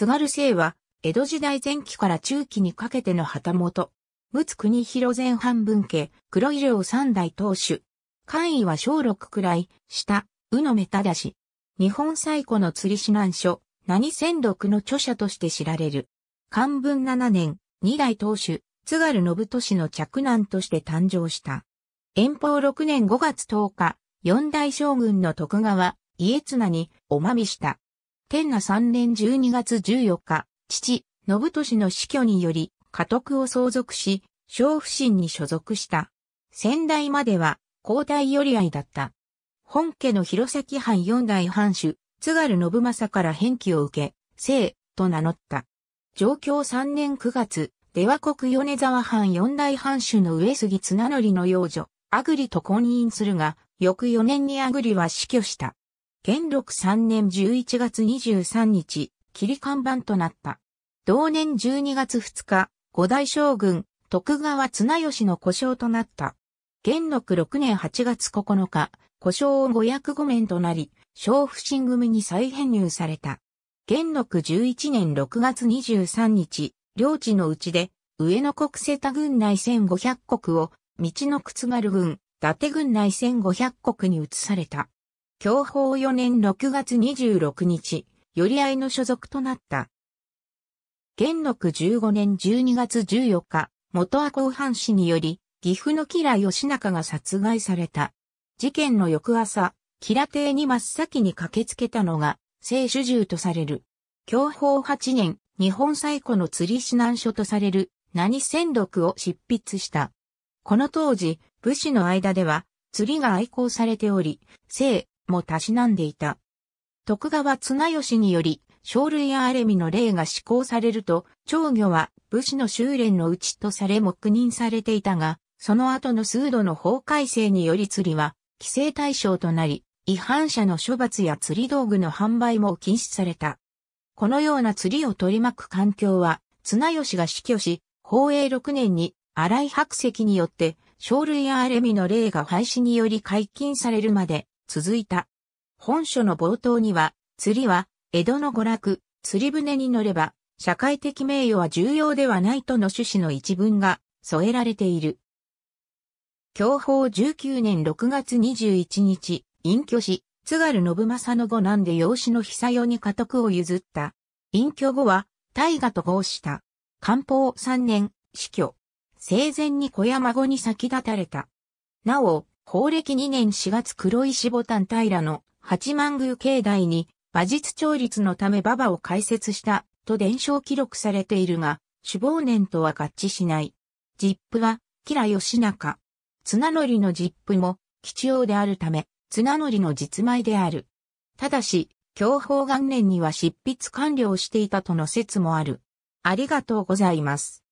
津軽姓は、江戸時代前期から中期にかけての旗本。陸奥国広前半分家、黒井領三代当主。官位は小六くらい、下、宇野目忠氏。日本最古の釣り指南書、何千六の著者として知られる。漢文七年、二代当主、津軽信都氏の嫡男として誕生した。遠方六年五月十日、四代将軍の徳川、家綱におまみした。天那3年12月14日、父、信俊の死去により、家督を相続し、小不審に所属した。先代までは、皇太寄合いだった。本家の広崎藩四代藩主、津軽信政から返記を受け、生、と名乗った。上京3年9月、出羽国米沢藩四代藩主の上杉綱則の養女、アグリと婚姻するが、翌4年にアグリは死去した。元禄3年11月23日、切り看板となった。同年12月2日、五代将軍、徳川綱吉の故障となった。元禄6年8月9日、故障を505面となり、小不信組に再編入された。元禄11年6月23日、領地のうちで、上野国瀬田軍内1500国を、道のくつ軍、伊達軍内1500国に移された。享保4年6月26日、寄り合いの所属となった。元禄15年12月14日、元は公判死により、岐阜の吉良義仲が殺害された。事件の翌朝、吉良邸に真っ先に駆けつけたのが、聖主従とされる。享保8年、日本最古の釣り指南書とされる、何千録を執筆した。この当時、武士の間では、釣りが愛好されており、聖、もたしなんでいた。徳川綱吉により、生類やアレミの例が施行されると、長魚は武士の修練のうちとされ黙認されていたが、その後の数度の法改正により釣りは、規制対象となり、違反者の処罰や釣り道具の販売も禁止された。このような釣りを取り巻く環境は、綱吉が死去し、法永6年に新井白石によって、生類やアレミの例が廃止により解禁されるまで、続いた。本書の冒頭には、釣りは、江戸の娯楽、釣り船に乗れば、社会的名誉は重要ではないとの趣旨の一文が添えられている。享保19年6月21日、隠居し、津軽信正の後なんで養子の久代に家督を譲った。隠居後は、大河と合した。官報3年、死去。生前に小山後に先立たれた。なお、法暦2年4月黒石ボタン平の八幡宮境内に馬術調律のため馬場を開設したと伝承記録されているが、首謀年とは合致しない。ジップは、吉良義中。綱乗りのジップも、貴用であるため、綱乗りの実米である。ただし、享保元年には執筆完了していたとの説もある。ありがとうございます。